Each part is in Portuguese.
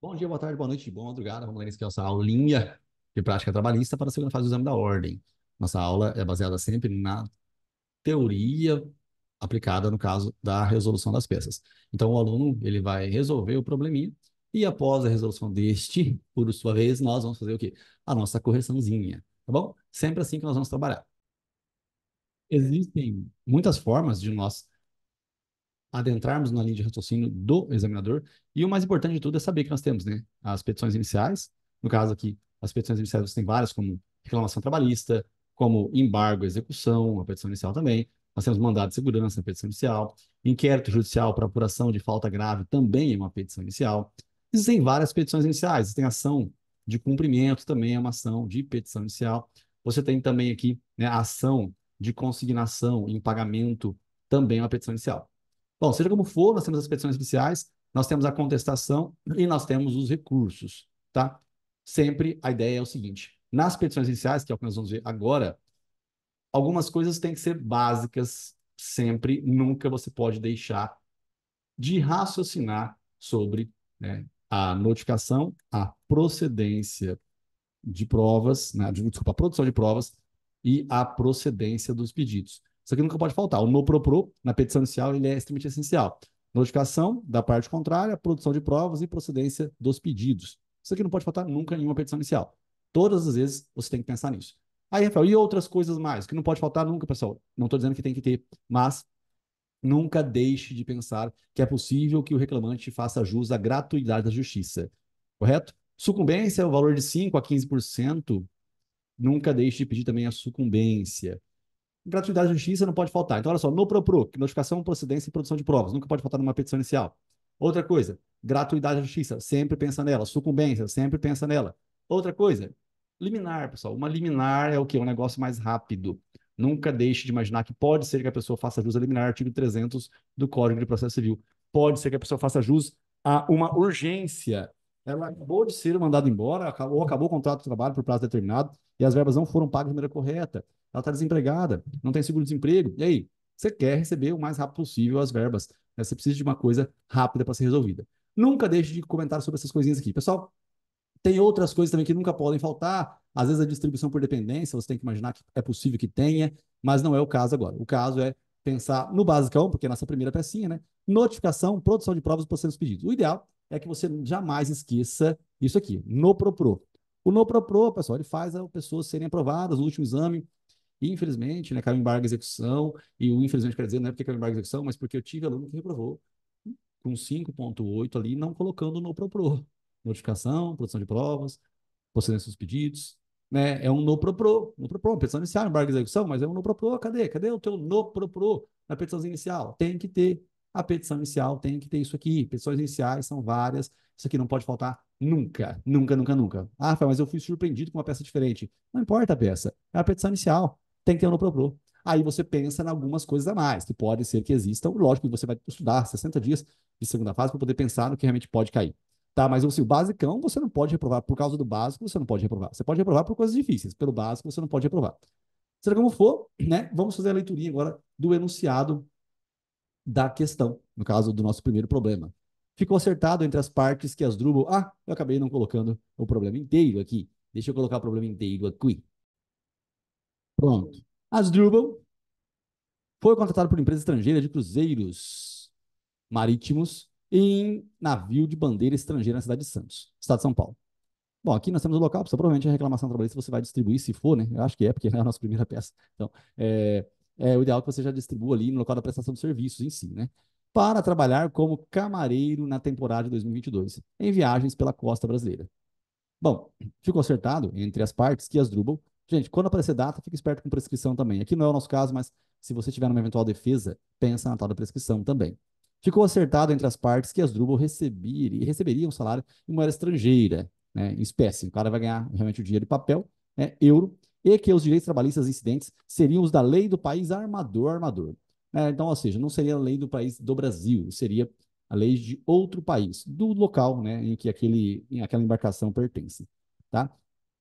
Bom dia, boa tarde, boa noite, boa madrugada. Vamos lá a nossa aulinha de prática trabalhista para a segunda fase do exame da ordem. Nossa aula é baseada sempre na teoria aplicada no caso da resolução das peças. Então, o aluno ele vai resolver o probleminha e após a resolução deste, por sua vez, nós vamos fazer o quê? A nossa correçãozinha, tá bom? Sempre assim que nós vamos trabalhar. Existem muitas formas de nós adentrarmos na linha de raciocínio do examinador. E o mais importante de tudo é saber que nós temos né, as petições iniciais. No caso aqui, as petições iniciais você tem várias, como reclamação trabalhista, como embargo, execução, a petição inicial também. Nós temos mandado de segurança na petição inicial. Inquérito judicial para apuração de falta grave também é uma petição inicial. Existem várias petições iniciais. Tem ação de cumprimento também é uma ação de petição inicial. Você tem também aqui né, a ação de consignação em pagamento também é uma petição inicial. Bom, seja como for, nós temos as petições especiais, nós temos a contestação e nós temos os recursos, tá? Sempre a ideia é o seguinte: nas petições iniciais, que é o que nós vamos ver agora, algumas coisas têm que ser básicas sempre, nunca você pode deixar de raciocinar sobre né, a notificação, a procedência de provas, né, desculpa, a produção de provas e a procedência dos pedidos. Isso aqui nunca pode faltar. O no propro, na petição inicial, ele é extremamente essencial. Notificação da parte contrária, produção de provas e procedência dos pedidos. Isso aqui não pode faltar nunca em uma petição inicial. Todas as vezes você tem que pensar nisso. Aí, Rafael, e outras coisas mais? Que não pode faltar nunca, pessoal. Não estou dizendo que tem que ter, mas nunca deixe de pensar que é possível que o reclamante faça jus à gratuidade da justiça. Correto? Sucumbência, o valor de 5% a 15%. Nunca deixe de pedir também a sucumbência gratuidade da justiça não pode faltar. Então, olha só, no ProPro, notificação, procedência e produção de provas, nunca pode faltar numa petição inicial. Outra coisa, gratuidade da justiça, sempre pensa nela. Sucumbência, sempre pensa nela. Outra coisa, liminar, pessoal. Uma liminar é o quê? Um negócio mais rápido. Nunca deixe de imaginar que pode ser que a pessoa faça jus a liminar, artigo 300 do Código de Processo Civil. Pode ser que a pessoa faça jus a uma urgência. Ela acabou de ser mandada embora, ou acabou o contrato de trabalho por prazo determinado, e as verbas não foram pagas de maneira correta ela está desempregada, não tem seguro-desemprego. E aí? Você quer receber o mais rápido possível as verbas. Né? Você precisa de uma coisa rápida para ser resolvida. Nunca deixe de comentar sobre essas coisinhas aqui. Pessoal, tem outras coisas também que nunca podem faltar. Às vezes a distribuição por dependência, você tem que imaginar que é possível que tenha, mas não é o caso agora. O caso é pensar no basicão, porque é a nossa primeira pecinha, né? Notificação, produção de provas, processos pedidos. O ideal é que você jamais esqueça isso aqui, no ProPro. -pro. O no ProPro, -pro, pessoal, ele faz as pessoas serem aprovadas no último exame infelizmente, né, caiu em embargo execução, e o infelizmente quer dizer, não é porque caiu em embargo execução, mas porque eu tive aluno que reprovou com 5.8 ali, não colocando no ProPro. Notificação, produção de provas, procedência dos pedidos, né? É um no ProPro, no ProPro, petição inicial, embargo execução, mas é um no ProPro, cadê? Cadê o teu no ProPro na petição inicial? Tem que ter. A petição inicial tem que ter isso aqui. Petições iniciais são várias, isso aqui não pode faltar nunca, nunca, nunca, nunca. Ah, mas eu fui surpreendido com uma peça diferente. Não importa a peça, é a petição inicial tem que ter onopropô. Aí você pensa em algumas coisas a mais, que pode ser que existam. Lógico que você vai estudar 60 dias de segunda fase para poder pensar no que realmente pode cair. Tá, mas assim, o basicão você não pode reprovar. Por causa do básico, você não pode reprovar. Você pode reprovar por coisas difíceis. Pelo básico, você não pode reprovar. Seja como for, né? Vamos fazer a leiturinha agora do enunciado da questão, no caso do nosso primeiro problema. Ficou acertado entre as partes que as Drupal. Ah, eu acabei não colocando o problema inteiro aqui. Deixa eu colocar o problema inteiro aqui. Pronto. Asdrubal foi contratado por empresa estrangeira de cruzeiros marítimos em navio de bandeira estrangeira na cidade de Santos, estado de São Paulo. Bom, aqui nós temos o local, provavelmente a reclamação trabalhista você vai distribuir, se for, né? Eu acho que é, porque é a nossa primeira peça. Então, é, é o ideal que você já distribua ali no local da prestação de serviços em si, né? Para trabalhar como camareiro na temporada de 2022, em viagens pela costa brasileira. Bom, ficou acertado entre as partes que Asdrubal Gente, quando aparecer data, fique esperto com prescrição também. Aqui não é o nosso caso, mas se você tiver uma eventual defesa, pensa na tal da prescrição também. Ficou acertado entre as partes que Drubal receberia, receberia um salário em moeda estrangeira, né, em espécie. O cara vai ganhar realmente o dinheiro de papel, né, euro, e que os direitos trabalhistas incidentes seriam os da lei do país armador-armador. Né, então, ou seja, não seria a lei do país do Brasil, seria a lei de outro país, do local né, em que aquele, em aquela embarcação pertence. Tá?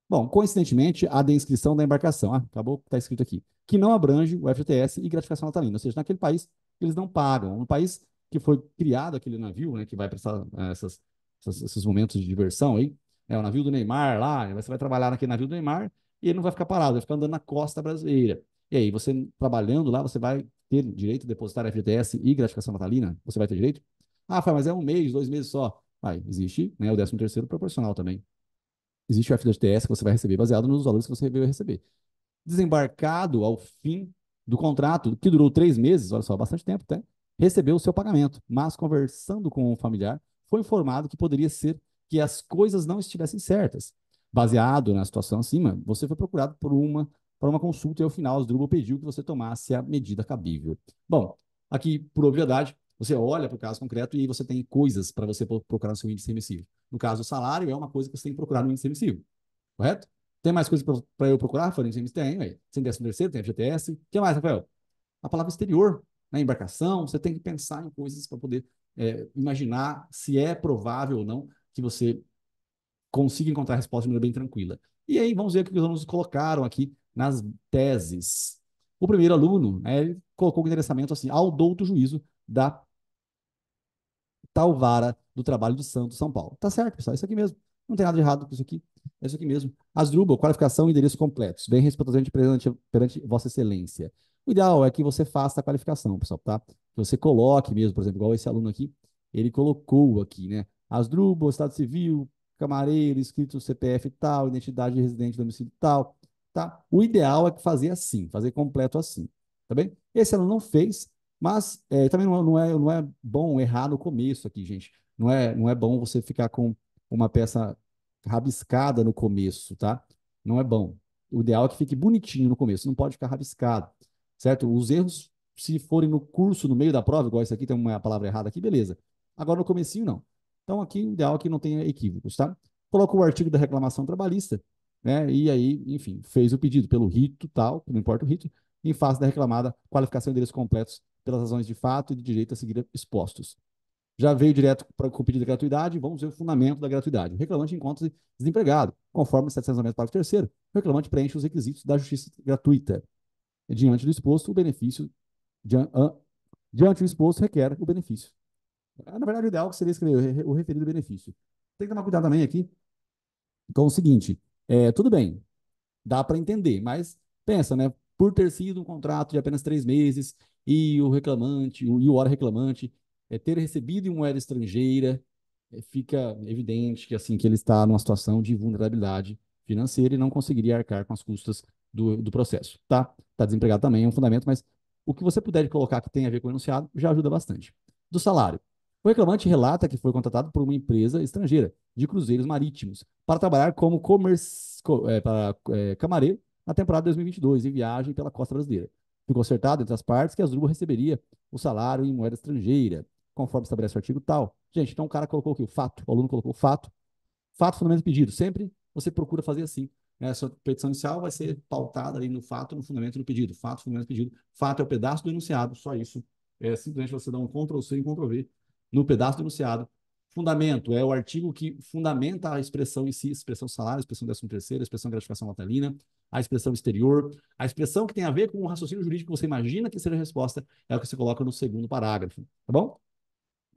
Bom, coincidentemente, a descrição da embarcação, ah, acabou, está escrito aqui, que não abrange o fts e gratificação natalina, ou seja, naquele país eles não pagam. no país que foi criado aquele navio, né, que vai prestar eh, essas, essas, esses momentos de diversão aí, é o navio do Neymar lá, né, você vai trabalhar naquele navio do Neymar e ele não vai ficar parado, vai ficar andando na costa brasileira. E aí, você trabalhando lá, você vai ter direito a depositar fts e gratificação natalina? Você vai ter direito? Ah, mas é um mês, dois meses só. Vai, existe né, o 13 terceiro proporcional também existe o FGTS que você vai receber baseado nos valores que você vai receber. Desembarcado ao fim do contrato, que durou três meses, olha só, bastante tempo até, recebeu o seu pagamento, mas conversando com o familiar, foi informado que poderia ser que as coisas não estivessem certas. Baseado na situação acima, você foi procurado por uma para uma consulta e ao final o Asdrubal pediu que você tomasse a medida cabível. Bom, aqui por obviedade, você olha para o caso concreto e você tem coisas para você procurar no seu índice remissivo. No caso, o salário é uma coisa que você tem que procurar no índice emissivo, correto? Tem mais coisa para eu procurar, fora índice emissivo? Tem, aí. tem décimo terceiro, tem FGTS. O que mais, Rafael? A palavra exterior, na né? embarcação, você tem que pensar em coisas para poder é, imaginar se é provável ou não que você consiga encontrar a resposta de maneira bem tranquila. E aí vamos ver o que os alunos colocaram aqui nas teses. O primeiro aluno né, colocou o endereçamento assim, ao douto juízo da Talvara do trabalho do Santo São Paulo. Tá certo, pessoal? É isso aqui mesmo. Não tem nada de errado com isso aqui. É isso aqui mesmo. Asdrubal, qualificação e endereço completos. Bem respeitosamente presente perante Vossa Excelência. O ideal é que você faça a qualificação, pessoal, tá? Que você coloque mesmo, por exemplo, igual esse aluno aqui, ele colocou aqui, né? Asdrubal, Estado Civil, camareiro, escrito CPF tal, identidade de residente domicílio tal, tá? O ideal é que fazer assim, fazer completo assim, tá bem? Esse aluno não fez, mas é, também não, é, não é, é bom errar no começo aqui, gente não é, não é bom você ficar com uma peça rabiscada no começo, tá? Não é bom. O ideal é que fique bonitinho no começo, não pode ficar rabiscado, certo? Os erros, se forem no curso, no meio da prova, igual isso aqui tem uma palavra errada aqui, beleza. Agora no comecinho, não. Então aqui o ideal é que não tenha equívocos, tá? Coloca o artigo da reclamação trabalhista, né? E aí, enfim, fez o pedido pelo rito tal, não importa o rito, em face da reclamada qualificação deles completos pelas razões de fato e de direito a seguir expostos já veio direto para o pedido de gratuidade, vamos ver o fundamento da gratuidade. O reclamante encontra-se desempregado, conforme 790 parágrafo terceiro. O reclamante preenche os requisitos da justiça gratuita. Diante do exposto, o benefício diante, do exposto requer o benefício. É, na verdade, o ideal seria escrever o referido benefício. Tem que tomar cuidado também aqui. Então, o seguinte, é, tudo bem, dá para entender, mas pensa, né? Por ter sido um contrato de apenas três meses e o reclamante, e o hora reclamante é, ter recebido em moeda estrangeira, é, fica evidente que assim que ele está numa situação de vulnerabilidade financeira e não conseguiria arcar com as custas do, do processo, tá? Está desempregado também, é um fundamento, mas o que você puder colocar que tem a ver com o enunciado já ajuda bastante. Do salário. O reclamante relata que foi contratado por uma empresa estrangeira de cruzeiros marítimos para trabalhar como comércio, é, para, é, camareiro na temporada 2022 em viagem pela costa brasileira. Ficou acertado entre as partes que a Azuba receberia o salário em moeda estrangeira conforme estabelece o artigo tal. Gente, então o cara colocou aqui o fato, o aluno colocou o fato, fato, fundamento e pedido. Sempre você procura fazer assim. Né? sua petição inicial vai ser pautada ali no fato, no fundamento e no pedido. Fato, fundamento e pedido. Fato é o pedaço do enunciado, só isso. É simplesmente você dá um Ctrl-C e Ctrl-V no pedaço do enunciado. Fundamento é o artigo que fundamenta a expressão em si, expressão salário, expressão décimo terceiro, expressão gratificação natalina, a expressão exterior, a expressão que tem a ver com o raciocínio jurídico que você imagina que seja a resposta, é o que você coloca no segundo parágrafo, tá bom?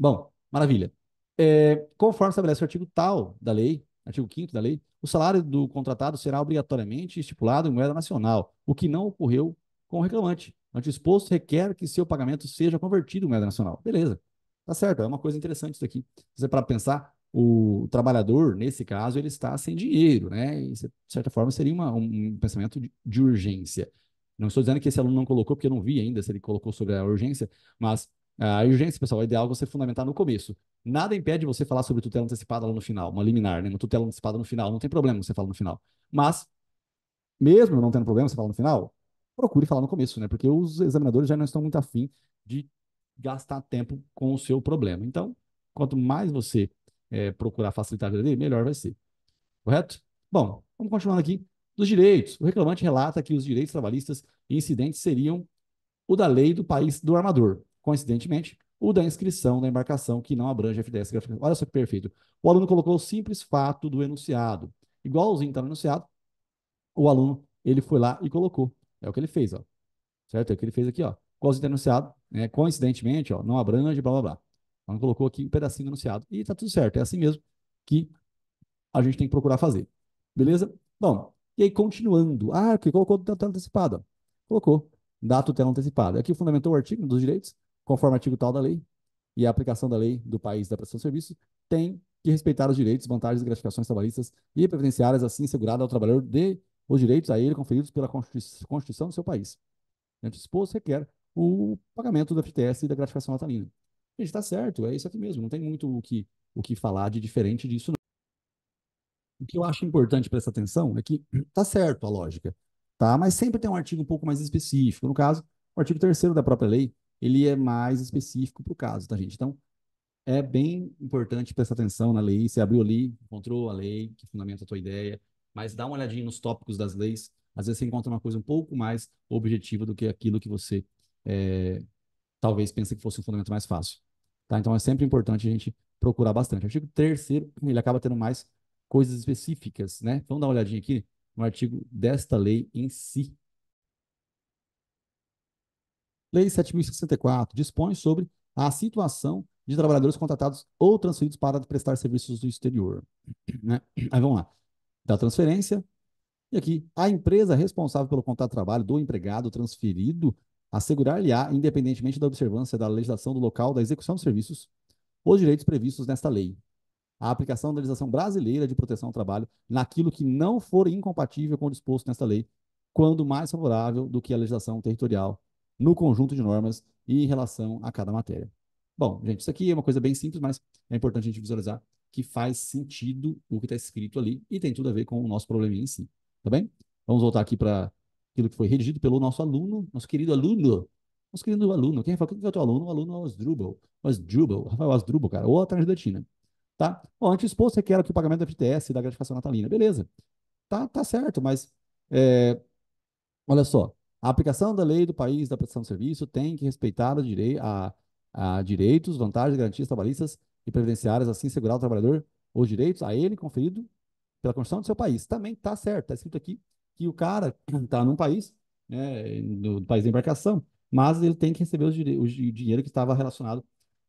Bom, maravilha. É, conforme estabelece o artigo tal da lei, artigo 5 da lei, o salário do contratado será obrigatoriamente estipulado em moeda nacional, o que não ocorreu com o reclamante. o disposto requer que seu pagamento seja convertido em moeda nacional. Beleza. Tá certo, é uma coisa interessante isso aqui. Você para pensar, o trabalhador, nesse caso, ele está sem dinheiro, né? E, de certa forma, seria uma, um pensamento de, de urgência. Não estou dizendo que esse aluno não colocou, porque eu não vi ainda se ele colocou sobre a urgência, mas é, a urgência, pessoal, é ideal você fundamentar no começo. Nada impede você falar sobre tutela antecipada lá no final, uma liminar, né? Uma tutela antecipada no final. Não tem problema você falar no final. Mas, mesmo não tendo problema você falar no final, procure falar no começo, né? Porque os examinadores já não estão muito afim de gastar tempo com o seu problema. Então, quanto mais você é, procurar facilitar a vida dele, melhor vai ser. Correto? Bom, vamos continuando aqui. Dos direitos. O reclamante relata que os direitos trabalhistas incidentes seriam o da lei do país do armador coincidentemente, o da inscrição da embarcação que não abrange FDS gráfica. Olha só que perfeito. O aluno colocou o simples fato do enunciado. Igualzinho está no enunciado, o aluno ele foi lá e colocou. É o que ele fez, ó. Certo? É o que ele fez aqui, ó. Igualzinho está enunciado, né? coincidentemente, ó, não abrange, blá, blá, blá. O aluno colocou aqui um pedacinho do enunciado. E está tudo certo. É assim mesmo que a gente tem que procurar fazer. Beleza? Bom, e aí continuando. Ah, que colocou da tutela antecipada. Colocou data tutela antecipada. Aqui fundamentou o artigo dos direitos, conforme o artigo tal da lei e a aplicação da lei do país da prestação de serviços, tem que respeitar os direitos, vantagens e gratificações trabalhistas e previdenciárias assim assegurada ao trabalhador de os direitos a ele conferidos pela Constituição do seu país. Diante exposto, requer o pagamento do FTS e da gratificação natalina. Gente, está certo, é isso aqui mesmo, não tem muito o que, o que falar de diferente disso. Não. O que eu acho importante prestar atenção é que está certo a lógica, tá? mas sempre tem um artigo um pouco mais específico. No caso, o artigo 3 da própria lei ele é mais específico para o caso, tá, gente? Então, é bem importante prestar atenção na lei. Você abriu ali, encontrou a lei, que fundamenta a tua ideia, mas dá uma olhadinha nos tópicos das leis. Às vezes você encontra uma coisa um pouco mais objetiva do que aquilo que você é, talvez pense que fosse um fundamento mais fácil. Tá? Então, é sempre importante a gente procurar bastante. O artigo terceiro, ele acaba tendo mais coisas específicas, né? Vamos dar uma olhadinha aqui no artigo desta lei em si, Lei 7.064 dispõe sobre a situação de trabalhadores contratados ou transferidos para prestar serviços do exterior. Né? Aí vamos lá. Da transferência. E aqui, a empresa responsável pelo contrato de trabalho do empregado transferido assegurar-lhe-á, independentemente da observância da legislação do local da execução dos serviços, os direitos previstos nesta lei. A aplicação da legislação brasileira de proteção ao trabalho naquilo que não for incompatível com o disposto nesta lei, quando mais favorável do que a legislação territorial no conjunto de normas e em relação a cada matéria. Bom, gente, isso aqui é uma coisa bem simples, mas é importante a gente visualizar que faz sentido o que está escrito ali e tem tudo a ver com o nosso probleminha em si, tá bem? Vamos voltar aqui para aquilo que foi redigido pelo nosso aluno, nosso querido aluno, nosso querido aluno. Quem, que é o teu aluno? O aluno é o Asdrubal, o Asdrubal, Rafael Asdrubal, cara, ou a Transdatina, tá? Bom, antes exposto requer que o pagamento da FTS e da gratificação natalina, beleza. Tá, tá certo, mas é, olha só, a aplicação da lei do país da prestação de serviço tem que respeitar a, direi a, a direitos, vantagens, garantias trabalhistas e previdenciárias, assim segurar o trabalhador os direitos a ele conferido pela Constituição do seu país. Também está certo, está escrito aqui que o cara está num país, né, no, país da embarcação, mas ele tem que receber os o dinheiro que estava relacionado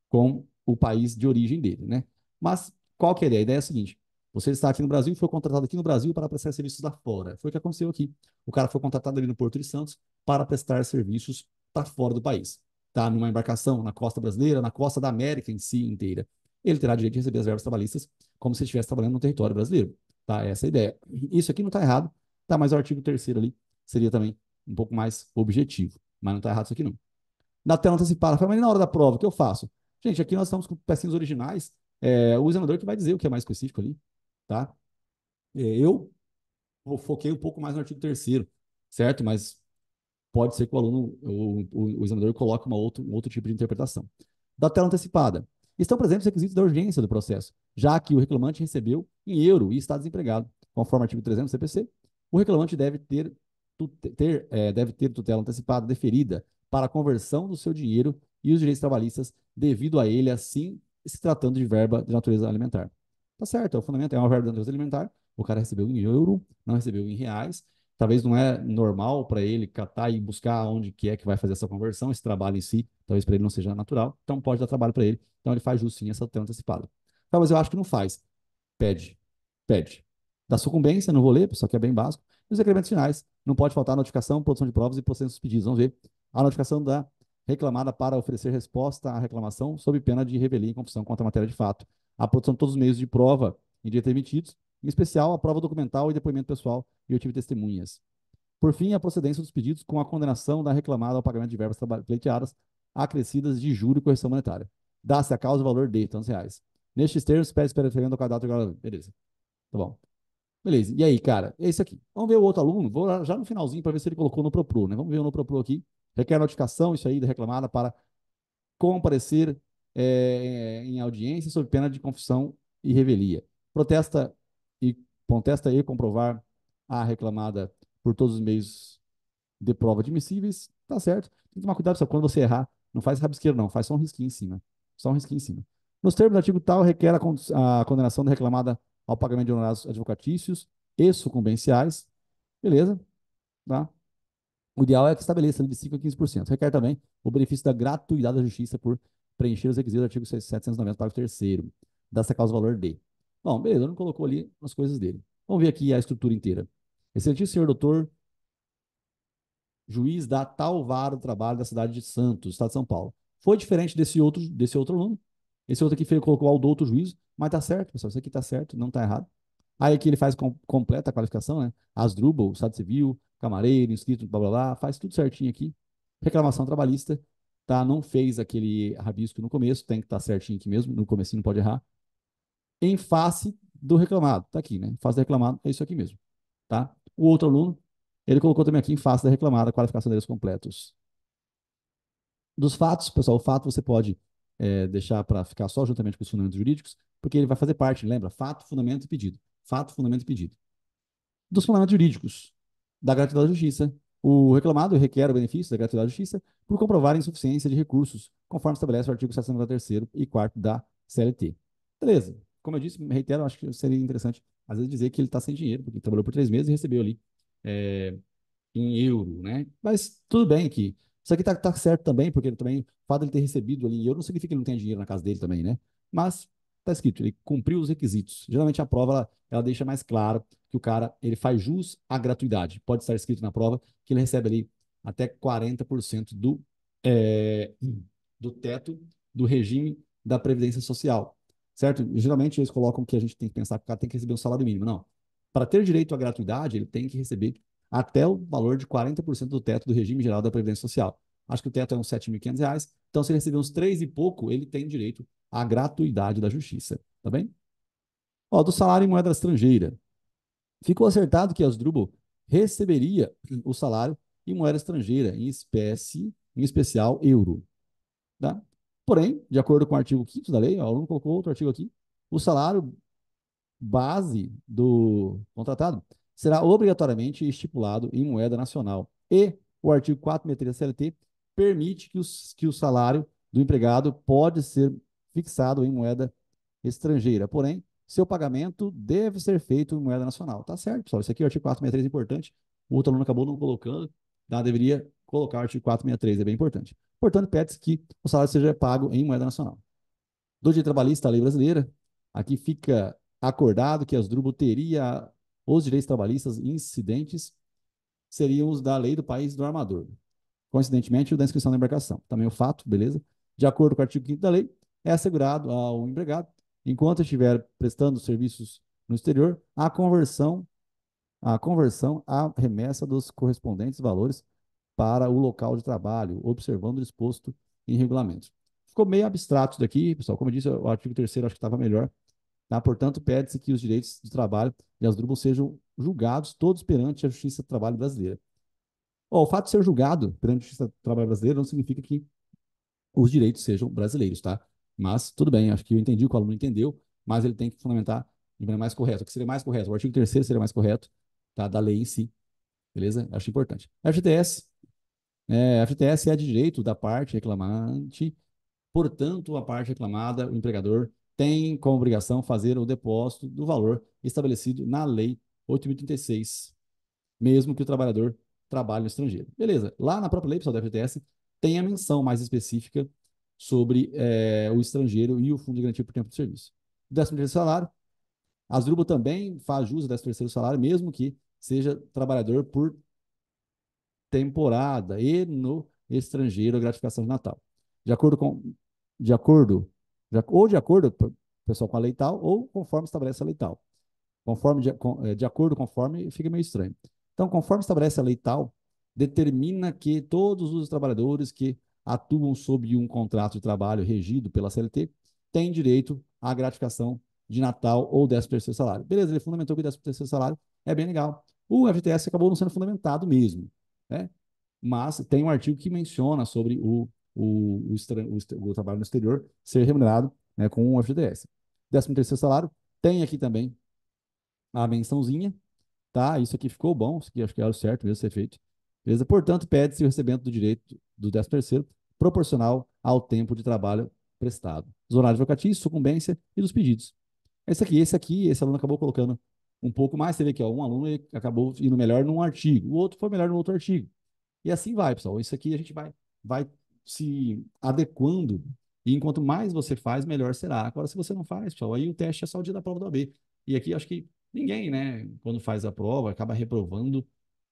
com o país de origem dele, né? Mas qual que é a ideia? A ideia é a seguinte, você está aqui no Brasil, e foi contratado aqui no Brasil para prestar serviços lá fora. Foi o que aconteceu aqui. O cara foi contratado ali no Porto de Santos para prestar serviços para fora do país. Está numa embarcação na costa brasileira, na costa da América em si inteira. Ele terá direito de receber as verbas trabalhistas como se estivesse trabalhando no território brasileiro. Tá? Essa é a ideia. Isso aqui não está errado, tá? mas o artigo 3 ali seria também um pouco mais objetivo. Mas não está errado isso aqui, não. Na tela antecipada, fala, mas na hora da prova, o que eu faço? Gente, aqui nós estamos com pecinhas originais. É, o examinador que vai dizer o que é mais específico ali tá? É, eu foquei um pouco mais no artigo 3 certo? Mas pode ser que o aluno, o, o, o examinador, coloque uma outro, um outro tipo de interpretação. Da tela antecipada. Estão presentes os requisitos da urgência do processo, já que o reclamante recebeu em euro e está desempregado. Conforme o artigo 300 do CPC, o reclamante deve ter, ter, é, deve ter tutela antecipada deferida para a conversão do seu dinheiro e os direitos trabalhistas devido a ele, assim se tratando de verba de natureza alimentar. Tá certo, é o fundamento, é uma verba de natureza alimentar. O cara recebeu em euro, não recebeu em reais. Talvez não é normal para ele catar e buscar onde que é que vai fazer essa conversão, esse trabalho em si, talvez para ele não seja natural, então pode dar trabalho para ele. Então ele faz justo sim essa tela antecipada. Talvez tá, eu acho que não faz. Pede, pede. Da sucumbência, não vou ler, só que é bem básico. E os requerimentos finais, não pode faltar a notificação, produção de provas e processos pedidos. Vamos ver. A notificação da reclamada para oferecer resposta à reclamação sob pena de revelia em confissão contra a matéria de fato a produção de todos os meios de prova em dias permitidos, em especial a prova documental e depoimento pessoal, e eu tive testemunhas. Por fim, a procedência dos pedidos com a condenação da reclamada ao pagamento de verbas pleiteadas acrescidas de juros e correção monetária. Dá-se a causa o valor de tantos reais. Nestes termos, pede referendo ao cadastro. agora, Beleza. Tá bom. Beleza. E aí, cara? É isso aqui. Vamos ver o outro aluno. Vou já no finalzinho para ver se ele colocou no ProPro, né? Vamos ver o no ProPro aqui. Requer notificação, isso aí, da reclamada para comparecer é, em audiência sob pena de confissão e revelia. Protesta e contesta e comprovar a reclamada por todos os meios de prova admissíveis, tá certo. Tem que tomar cuidado, só quando você errar, não faz rabisqueiro não, faz só um risquinho em cima. Só um risquinho em cima. Nos termos do artigo tal, requer a, condenação da reclamada ao pagamento de honorários advocatícios e sucumbenciais. Beleza? Tá? O ideal é que estabeleça de 5% a 15%. Requer também o benefício da gratuidade da justiça por preencher os requisitos do artigo 790, parágrafo 3 dessa causa valor D. Bom, beleza, não colocou ali as coisas dele. Vamos ver aqui a estrutura inteira. Excelentíssimo senhor doutor, juiz da tal vara do trabalho da cidade de Santos, estado de São Paulo. Foi diferente desse outro, desse outro aluno. Esse outro aqui fez, colocou ao do outro juiz, mas tá certo, pessoal. Isso aqui tá certo, não tá errado. Aí aqui ele faz com, completa a qualificação, né? Asdrubal, Estado Civil, camareiro, inscrito, blá blá blá, faz tudo certinho aqui. Reclamação trabalhista, tá? Não fez aquele rabisco no começo, tem que estar tá certinho aqui mesmo, no começo não pode errar. Em face do reclamado, tá aqui, né? Em face do reclamado é isso aqui mesmo, tá? O outro aluno, ele colocou também aqui em face da reclamada, qualificação deles completos. Dos fatos, pessoal, o fato você pode é, deixar para ficar só juntamente com os fundamentos jurídicos, porque ele vai fazer parte, lembra? Fato, fundamento e pedido. Fato, fundamento e pedido. Dos fundamentos jurídicos, da gratidão da justiça, o reclamado requer o benefício da gratuidade de justiça por comprovar insuficiência de recursos, conforme estabelece o artigo 693 e 4 da CLT. Beleza. Como eu disse, reitero, acho que seria interessante, às vezes, dizer que ele está sem dinheiro, porque trabalhou por três meses e recebeu ali é, em euro, né? Mas tudo bem que isso aqui está tá certo também, porque também o fato de ele ter recebido ali em euro não significa que ele não tenha dinheiro na casa dele também, né? Mas Está escrito, ele cumpriu os requisitos. Geralmente a prova ela, ela, deixa mais claro que o cara ele faz jus à gratuidade. Pode estar escrito na prova que ele recebe ali até 40% do, é, do teto do regime da Previdência Social. Certo? Geralmente eles colocam que a gente tem que pensar que o cara tem que receber um salário mínimo. Não. Para ter direito à gratuidade, ele tem que receber até o valor de 40% do teto do regime geral da Previdência Social acho que o teto é uns 7.500 reais. Então, se ele receber uns três e pouco, ele tem direito à gratuidade da justiça, tá bem? Ó, do salário em moeda estrangeira. Ficou acertado que Asdrubal receberia o salário em moeda estrangeira, em espécie, em especial euro. Tá? Porém, de acordo com o artigo 5 da lei, ó, o aluno colocou outro artigo aqui, o salário base do contratado será obrigatoriamente estipulado em moeda nacional. E o artigo 463 da CLT permite que, os, que o salário do empregado pode ser fixado em moeda estrangeira. Porém, seu pagamento deve ser feito em moeda nacional. Tá certo, pessoal. Isso aqui é o artigo 463 importante. O outro aluno acabou não colocando. Tá? Deveria colocar o artigo 463, é bem importante. Portanto, pede-se que o salário seja pago em moeda nacional. Do direito trabalhista à lei brasileira, aqui fica acordado que as Asdrubal teria os direitos trabalhistas incidentes seriam os da lei do país do armador coincidentemente, o da inscrição da embarcação. Também o fato, beleza? De acordo com o artigo 5 da lei, é assegurado ao empregado, enquanto estiver prestando serviços no exterior, a conversão, a conversão a remessa dos correspondentes valores para o local de trabalho, observando o disposto em regulamentos. Ficou meio abstrato isso daqui, pessoal. Como eu disse, o artigo 3 acho que estava melhor. Tá? Portanto, pede-se que os direitos de trabalho e as Asdrubal sejam julgados todos perante a Justiça do Trabalho brasileira o fato de ser julgado perante a Justiça do Trabalho brasileiro não significa que os direitos sejam brasileiros, tá? Mas tudo bem, acho que eu entendi o que o aluno entendeu, mas ele tem que fundamentar de maneira mais correta. O que seria mais correto? O artigo 3 seria mais correto, tá? Da lei em si. Beleza? Acho importante. FTS, É, é de direito da parte reclamante, portanto, a parte reclamada, o empregador, tem como obrigação fazer o depósito do valor estabelecido na Lei 8.036, mesmo que o trabalhador trabalho estrangeiro. Beleza. Lá na própria lei, pessoal, da FGTS, tem a menção mais específica sobre é, o estrangeiro e o fundo de garantia por tempo de serviço. Décimo terceiro salário, a Asdrubal também faz jus ao terceiro salário, mesmo que seja trabalhador por temporada e no estrangeiro a gratificação de Natal. De acordo com. De acordo. De, ou de acordo, pessoal, com a lei tal, ou conforme estabelece a lei tal. Conforme de, eh, de acordo, conforme, fica meio estranho. Então, conforme estabelece a lei tal, determina que todos os trabalhadores que atuam sob um contrato de trabalho regido pela CLT têm direito à gratificação de Natal ou 13º salário. Beleza, ele fundamentou que 13º salário é bem legal. O FTS acabou não sendo fundamentado mesmo, né? Mas tem um artigo que menciona sobre o, o, o, o, o trabalho no exterior ser remunerado né, com o FGTS. 13º salário tem aqui também a mençãozinha, tá, isso aqui ficou bom, isso aqui acho que era o certo mesmo ser feito. Beleza? Portanto, pede-se o recebimento do direito do 13 terceiro proporcional ao tempo de trabalho prestado. Os horários sucumbência e dos pedidos. Esse é aqui, esse aqui, esse aluno acabou colocando um pouco mais, você vê que ó, um aluno acabou indo melhor num artigo, o outro foi melhor no outro artigo. E assim vai, pessoal. Isso aqui a gente vai, vai se adequando e enquanto mais você faz, melhor será. Agora, se você não faz, pessoal, aí o teste é só o dia da prova do AB. E aqui acho que Ninguém, né, quando faz a prova, acaba reprovando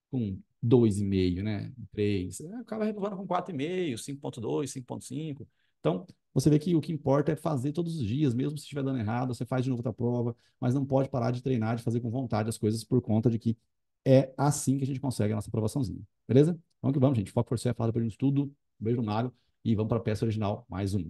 com 2,5, né, 3, é, acaba reprovando com 4,5, 5,2, 5,5. Então, você vê que o que importa é fazer todos os dias, mesmo se estiver dando errado, você faz de novo outra prova, mas não pode parar de treinar, de fazer com vontade as coisas por conta de que é assim que a gente consegue a nossa aprovaçãozinha. Beleza? Vamos que vamos, gente. Foco, força, fala, pelo estudo. Um beijo no Mário e vamos para a peça original mais uma.